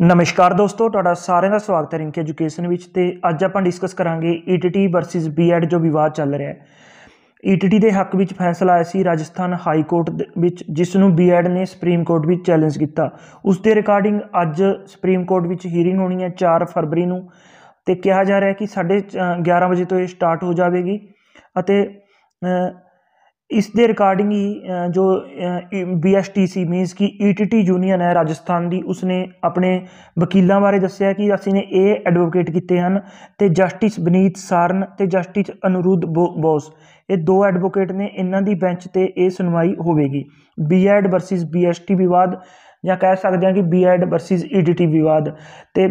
ਨਮਸਕਾਰ ਦੋਸਤੋ ਤੁਹਾਡਾ ਸਾਰਿਆਂ ਦਾ ਸਵਾਗਤ ਹੈ ਰਿੰਕ ਐਜੂਕੇਸ਼ਨ ਵਿੱਚ ਤੇ ਅੱਜ ਆਪਾਂ ਡਿਸਕਸ ਕਰਾਂਗੇ ਈਟੀਟੀ ਵਰਸਸ ਬੀਐਡ ਜੋ ਵਿਵਾਦ ਚੱਲ ਰਿਹਾ ਹੈ ਈਟੀਟੀ e ਦੇ ਹੱਕ ਵਿੱਚ ਫੈਸਲਾ ਆਇਆ ਸੀ ਰਾਜਸਥਾਨ ਹਾਈ ਕੋਰਟ ਵਿੱਚ ਜਿਸ ਨੂੰ ਬੀਐਡ ਨੇ ਸੁਪਰੀਮ ਕੋਰਟ ਵਿੱਚ ਚੈਲੰਜ ਕੀਤਾ ਉਸ ਦੇ ਰਿਕਾਰਡਿੰਗ ਅੱਜ ਸੁਪਰੀਮ ਕੋਰਟ ਵਿੱਚ ਹੀਅਰਿੰਗ ਹੋਣੀ ਹੈ 4 ਫਰਵਰੀ ਨੂੰ ਤੇ ਕਿਹਾ ਜਾ ਰਿਹਾ ਹੈ ਕਿ 11:30 ਵਜੇ ਤੋਂ ਇਹ ਸਟਾਰਟ ਹੋ ਜਾਵੇਗੀ ਅਤੇ ਇਸ ਦੇ ਰਿਕਾਰਡਿੰਗ ਹੀ ਜੋ ਬੀਐਸਟੀਸੀ ਮੀਨਸ ਕਿ ਈਟੀਟੀ e ਯੂਨੀਅਨ ਹੈ ਰਾਜਸਥਾਨ ਦੀ ਉਸਨੇ ਆਪਣੇ ਵਕੀਲਾਂ ਬਾਰੇ ਦੱਸਿਆ ਕਿ ਅਸੀਂ ਨੇ ਇਹ ਐਡਵੋਕੇਟ ਕੀਤੇ ਹਨ ਤੇ ਜਸਟਿਸ ਬਨੀਤ ਸਾਰਨ ਤੇ ਜਸਟਿਸ ਅਨੁਰੂਧ ਬੋਸ ਇਹ ਦੋ ਐਡਵੋਕੇਟ ਨੇ ਇਹਨਾਂ ਦੀ ਬੈਂਚ ਤੇ ਇਹ ਸੁਣਵਾਈ ਹੋਵੇਗੀ ਬੀਐਡ ਵਰਸਸ ਬੀਐਸਟੀ ਵਿਵਾਦ ਜਾਂ ਕਹਿ ਸਕਦੇ ਹਾਂ ਕਿ ਬੀਐਡ ਵਰਸਸ ਈਟੀਟੀ ਵਿਵਾਦ ਤੇ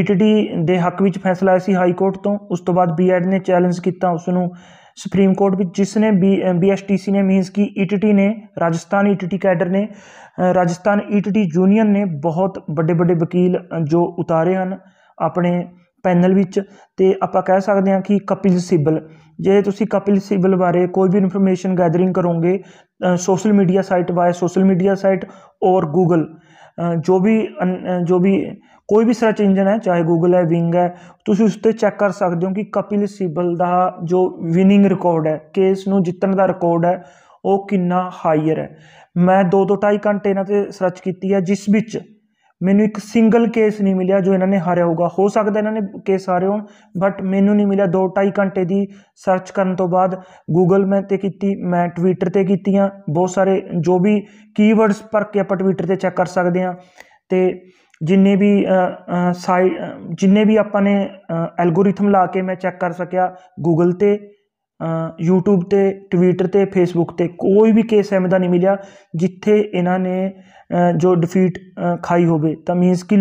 ਈਟੀਟੀ e ਦੇ ਹੱਕ ਵਿੱਚ ਫੈਸਲਾ ਆਇਆ ਸੀ ਹਾਈ ਕੋਰਟ ਤੋਂ ਉਸ ਤੋਂ ਬਾਅਦ ਬੀਐਡ ਨੇ ਚੈਲੰਜ ਕੀਤਾ ਉਸ ਨੂੰ सुप्रीम कोर्ट भी जिसने ਬੀ ਐਸ ने ਸੀ ਨੇ ईटीटी ने ਈ ईटीटी ਟੀ ਨੇ ਰਾਜਸਥਾਨ ਈਟੀਟੀ ਕੈਡਰ ਨੇ ਬਹੁਤ ਵੱਡੇ ਵੱਡੇ ਵਕੀਲ ਜੋ ਉਤਾਰੇ ਹਨ ਆਪਣੇ ਪੈਨਲ ਵਿੱਚ ਤੇ ਆਪਾਂ ਕਹਿ ਸਕਦੇ ਹਾਂ ਕਿ ਕਪਿਲ ਸਿਬਲ ਜੇ ਤੁਸੀਂ ਕਪਿਲ ਸਿਬਲ ਬਾਰੇ ਕੋਈ ਵੀ ਇਨਫੋਰਮੇਸ਼ਨ ਗੈਦਰਿੰਗ ਕਰੋਗੇ social media site via social media site ਔਰ ਗੂਗਲ ਜੋ ਵੀ ਜੋ ਵੀ ਕੋਈ ਵੀ ਸਰਚ ਇੰਜਨ ਹੈ ਚਾਹੇ ਗੂਗਲ ਹੈ ਵਿੰਗ ਹੈ ਤੁਸੀਂ ਉਸ ਤੇ ਚੈੱਕ ਕਰ ਸਕਦੇ ਹੋ ਕਿ ਕਪਿਲ ਸਿਬਲ ਦਾ ਜੋ ਵਿਨਿੰਗ ਰਿਕਾਰਡ ਹੈ ਕੇਸ ਨੂੰ ਜਿੱਤਣ ਦਾ ਰਿਕਾਰਡ ਹੈ ਉਹ ਕਿੰਨਾ ਹਾਈਅਰ ਹੈ ਮੈਂ 2 ਤੋਂ 2.5 ਘੰਟੇ ਇਹਨਾਂ ਤੇ ਸਰਚ ਕੀਤੀ ਹੈ ਜਿਸ ਵਿੱਚ ਮੈਨੂੰ ਇੱਕ ਸਿੰਗਲ ਕੇਸ ਨਹੀਂ ਮਿਲਿਆ ਜੋ ਇਹਨਾਂ ਨੇ ਹਾਰਿਆ ਹੋਗਾ ਹੋ ਸਕਦਾ ਇਹਨਾਂ ਨੇ ਕੇਸ ਹਾਰੇ ਹੋਣ ਬਟ ਮੈਨੂੰ ਨਹੀਂ ਮਿਲਿਆ 2-2.5 ਘੰਟੇ ਦੀ ਸਰਚ ਕਰਨ ਤੋਂ ਬਾਅਦ ਗੂਗਲ ਮੈਂ ਤੇ ਕੀਤੀ ਮੈਂ ਟਵਿੱਟਰ ਤੇ ਕੀਤੀਆਂ ਬਹੁਤ ਸਾਰੇ ਜੋ ਵੀ ਕੀਵਰਡਸ ਪਰ ਕੇ ਆਪਾਂ ਟਵਿੱਟਰ ਤੇ ਚੈੱਕ ਕਰ ਸਕਦੇ ਹਾਂ ਤੇ ਜਿੰਨੇ ਵੀ ਸਾਈਟ ਜਿੰਨੇ ਵੀ ਆਪਾਂ ਨੇ ਐਲਗੋਰਿਥਮ ਲਾ ਕੇ ਮੈਂ ਚੈੱਕ ਕਰ ਸਕਿਆ ਗੂਗਲ ਤੇ ਯੂਟਿਊਬ ਤੇ ਟਵਿੱਟਰ ਤੇ ਫੇਸਬੁੱਕ ਤੇ ਕੋਈ ਵੀ ਕੇਸ ਐਵੇਂ ਦਾ ਨਹੀਂ ਮਿਲਿਆ ਜਿੱਥੇ ਇਹਨਾਂ ਨੇ ਜੋ ਡਿਫੀਟ ਖਾਈ ਹੋਵੇ ਤਾਂ ਮੀਨਸ ਕਿ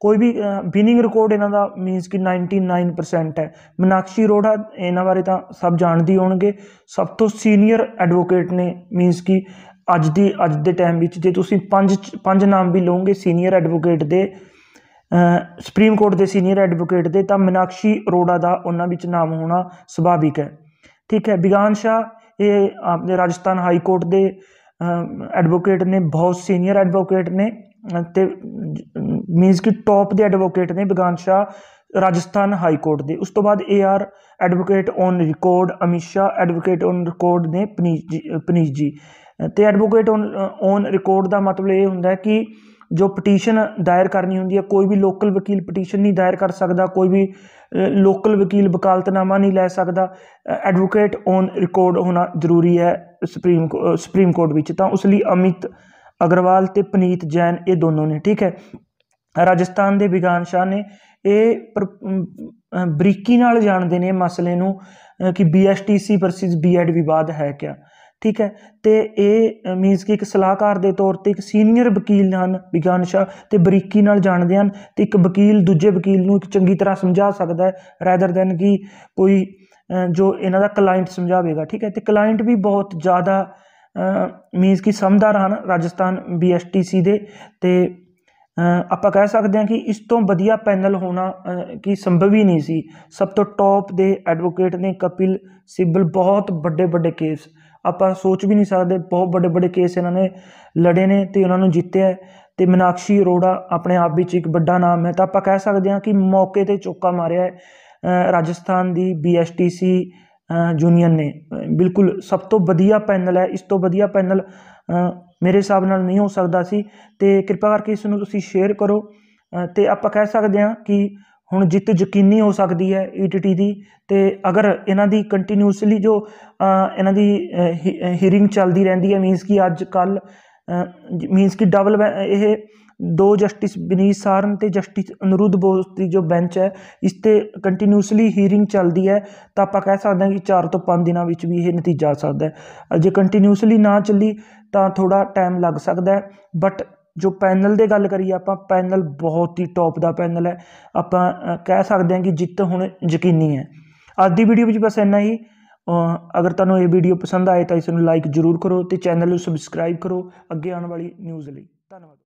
ਕੋਈ ਵੀ ਵਿਨਿੰਗ ਰਿਕਾਰਡ ਇਹਨਾਂ ਦਾ ਮੀਨਸ ਕਿ 99% ਹੈ ਮਨਾਕਸ਼ੀ ਰੋੜਾ ਇਹਨਾਂ ਬਾਰੇ ਤਾਂ ਸਭ ਜਾਣਦੇ ਹੋਣਗੇ ਸਭ ਤੋਂ ਸੀਨੀਅਰ ਐਡਵੋਕੇਟ ਨੇ ਮੀਨਸ ਕਿ ਅੱਜ ਦੀ ਅੱਜ ਦੇ ਟਾਈਮ ਵਿੱਚ ਜੇ ਤੁਸੀਂ ਪੰਜ ਪੰਜ ਨਾਮ ਵੀ ਲਓਗੇ ਸੀਨੀਅਰ ਐਡਵੋਕੇਟ ਦੇ ਸੁਪਰੀਮ ਕੋਰਟ ਦੇ ਸੀਨੀਅਰ ਐਡਵੋਕੇਟ ਦੇ ਤਾਂ ਮਨਾਕਸ਼ੀ ਰੋੜਾ ਦਾ ਉਹਨਾਂ ਵਿੱਚ ਨਾਮ ਹੋਣਾ ਸੁਭਾਵਿਕ ਹੈ ਠੀਕ ਹੈ ਬਿਗਾਨ ਸ਼ਾ ਇਹ ਆਪਣੇ ਰਾਜਸਥਾਨ ਹਾਈ ਕੋਰਟ ਦੇ ਐਡਵੋਕੇਟ ਨੇ ਬਹੁਤ ਸੀਨੀਅਰ ਐਡਵੋਕੇਟ ਨੇ ਤੇ ਮੀਨਸ ਕਿ ਟੌਪ ਦੇ ਐਡਵੋਕੇਟ ਨੇ ਬਿਗਾਨ ਸ਼ਾ ਰਾਜਸਥਾਨ ਹਾਈ ਕੋਰਟ ਦੇ ਉਸ ਤੋਂ ਬਾਅਦ A R advocate on record Amisha advocate on record ਨੇ ਪਨੀਸ਼ ਜੀ ਪਨੀਸ਼ ਜੀ ਤੇ ਐਡਵੋਕੇਟ ਔਨ ਰਿਕਾਰਡ ਦਾ ਮਤਲਬ ਇਹ ਹੁੰਦਾ ਹੈ ਕਿ ਜੋ ਪਟੀਸ਼ਨ ਦਾਇਰ ਕਰਨੀ ਹੁੰਦੀ ਹੈ ਕੋਈ ਵੀ ਲੋਕਲ ਵਕੀਲ ਪਟੀਸ਼ਨ ਨਹੀਂ ਦਾਇਰ ਕਰ ਸਕਦਾ ਕੋਈ ਵੀ ਲੋਕਲ ਵਕੀਲ ਵਕਾਲਤਨਾਮਾ ਨਹੀਂ ਲੈ ਸਕਦਾ ਐਡਵੋਕੇਟ ਔਨ ਰਿਕਾਰਡ ਹੋਣਾ ਜ਼ਰੂਰੀ ਹੈ ਸੁਪਰੀਮ ਸੁਪਰੀਮ ਕੋਰਟ ਵਿੱਚ ਤਾਂ ਉਸ ਲਈ ਅਮਿਤ ਅਗਰਵਾਲ ਤੇ ਪਨੀਤ ਜੈਨ ਇਹ ਦੋਨੋਂ ਨੇ ਠੀਕ ਹੈ ਰਾਜਸਥਾਨ ਦੇ ਵਿਗਾਨ ਸ਼ਾਹ ਨੇ ਇਹ ਬਰੀਕੀ ਨਾਲ ਜਾਣਦੇ ਨੇ ਮਸਲੇ ਨੂੰ ਕਿ ਬੀਐਸਟੀਸੀ ਵਰਸਸ ਬੀਐਡ ਵਿਵਾਦ ਹੈ ਕਿਆ ਠੀਕ ਹੈ ਤੇ ਇਹ ਮੀਨਸ ਕਿ ਇੱਕ ਸਲਾਹਕਾਰ ਦੇ ਤੌਰ ਤੇ ਇੱਕ ਸੀਨੀਅਰ ਵਕੀਲ ਹਨ ਵਿਗਿਆਨ ਸ਼ਾ ਤੇ ਬਰੀਕੀ ਨਾਲ ਜਾਣਦੇ ਹਨ ਤੇ ਇੱਕ ਵਕੀਲ ਦੂਜੇ ਵਕੀਲ ਨੂੰ ਇੱਕ ਚੰਗੀ ਤਰ੍ਹਾਂ ਸਮਝਾ ਸਕਦਾ ਹੈ ਰੈਦਰ ਦੈਨ ਕਿ ਕੋਈ ਜੋ ਇਹਨਾਂ ਦਾ ਕਲਾਇੰਟ ਸਮਝਾਵੇਗਾ ਠੀਕ ਹੈ ਤੇ ਕਲਾਇੰਟ ਵੀ ਬਹੁਤ ਜ਼ਿਆਦਾ ਮੀਨਸ ਕਿ ਸਮਝਦਾਰ ਹਨ ਰਾਜਸਥਾਨ ਬੀਐਸਟੀਸੀ ਦੇ ਤੇ ਆਪਾਂ ਕਹਿ ਸਕਦੇ ਹਾਂ ਕਿ ਇਸ ਤੋਂ ਵਧੀਆ ਪੈਨਲ ਹੋਣਾ ਕਿ ਸੰਭਵ ਹੀ ਨਹੀਂ ਸੀ ਸਭ ਤੋਂ ਟੌਪ ਦੇ ਐਡਵੋਕੇਟ ਨੇ ਕਪਿਲ ਸਿਬਲ ਬਹੁਤ ਵੱਡੇ ਵੱਡੇ ਕੇਸ ਆਪਾਂ ਸੋਚ ਵੀ ਨਹੀਂ ਸਕਦੇ ਬਹੁਤ ਵੱਡੇ ਵੱਡੇ ਕੇਸ ਇਹਨਾਂ ਨੇ ਲੜੇ ਨੇ ਤੇ ਉਹਨਾਂ ਨੂੰ ਜਿੱਤਿਆ ਤੇ ਮਨਾਕਸ਼ੀ ਅਰੋੜਾ ਆਪਣੇ ਆਪ ਵਿੱਚ ਇੱਕ ਵੱਡਾ ਨਾਮ ਹੈ ਤਾਂ ਆਪਾਂ ਕਹਿ ਸਕਦੇ ਹਾਂ ਕਿ ਮੌਕੇ ਤੇ ਚੋਕਾ ਮਾਰਿਆ ਹੈ ਰਾਜਸਥਾਨ ਦੀ ਬੀਐਸਟੀਸੀ ਜੂਨੀਅਰ ਨੇ ਬਿਲਕੁਲ ਸਭ ਤੋਂ ਵਧੀਆ ਪੈਨਲ ਹੈ ਇਸ ਤੋਂ ਵਧੀਆ ਪੈਨਲ ਮੇਰੇ ਹਿਸਾਬ ਨਾਲ ਨਹੀਂ ਹੋ ਸਕਦਾ ਸੀ ਤੇ ਕਿਰਪਾ ਕਰਕੇ ਇਸ ਨੂੰ ਤੁਸੀਂ ਸ਼ੇਅਰ ਕਰੋ ਤੇ ਆਪਾਂ ਕਹਿ ਸਕਦੇ ਹਾਂ ਕਿ ਹੁਣ ਜਿੱਤ ਯਕੀਨੀ ਹੋ ਸਕਦੀ ਹੈ ਈਟੀਟੀ ਦੀ ਤੇ ਅਗਰ ਇਹਨਾਂ ਦੀ ਕੰਟੀਨਿਊਸਲੀ ਜੋ ਇਹਨਾਂ ਦੀ ਹੀਰਿੰਗ ਚੱਲਦੀ ਰਹਿੰਦੀ ਹੈ ਮੀਨਸ ਕਿ ਅੱਜ ਕੱਲ ਮੀਨਸ ਕਿ ਡਬਲ ਇਹ ਦੋ ਜਸਟਿਸ ਬਨੀਤ ਸਾਰਨ ਤੇ ਜਸਟਿਸ ਅਨੁਰੁੱਧ ਬੋਸ ਦੀ ਜੋ ਬੈਂਚ ਹੈ ਇਸ ਤੇ ਕੰਟੀਨਿਊਸਲੀ ਹੀਰਿੰਗ ਚੱਲਦੀ ਹੈ ਤਾਂ ਆਪਾਂ ਕਹਿ ਸਕਦੇ ਹਾਂ ਕਿ 4 ਤੋਂ 5 ਦਿਨਾਂ ਵਿੱਚ ਵੀ ਇਹ ਨਤੀਜਾ ਆ ਸਕਦਾ ਹੈ ਜੇ ਕੰਟੀਨਿਊਸਲੀ ਨਾ ਚੱਲੀ ਤਾਂ ਥੋੜਾ ਟਾਈਮ ਲੱਗ ਸਕਦਾ ਹੈ ਬਟ ਜੋ ਪੈਨਲ ਦੇ ਗੱਲ ਕਰੀਏ ਆਪਾਂ ਪੈਨਲ ਬਹੁਤ ਹੀ ਟੌਪ ਦਾ ਪੈਨਲ ਹੈ ਆਪਾਂ ਕਹਿ ਸਕਦੇ ਹਾਂ ਕਿ ਜਿੱਤ ਹੁਣ ਯਕੀਨੀ ਹੈ ਅੱਜ ਦੀ ਵੀਡੀਓ ਵਿੱਚ ਬਸ ਇੰਨਾ ਹੀ ਅਗਰ ਤੁਹਾਨੂੰ ਇਹ ਵੀਡੀਓ ਪਸੰਦ ਆਏ ਤਾਂ ਇਸ ਨੂੰ ਲਾਈਕ ਜ਼ਰੂਰ ਕਰੋ ਤੇ ਚੈਨਲ ਨੂੰ ਸਬਸਕ੍ਰਾਈਬ ਕਰੋ ਅੱਗੇ ਆਉਣ ਵਾਲੀ ਨਿਊਜ਼ ਲਈ ਧੰਨਵਾਦ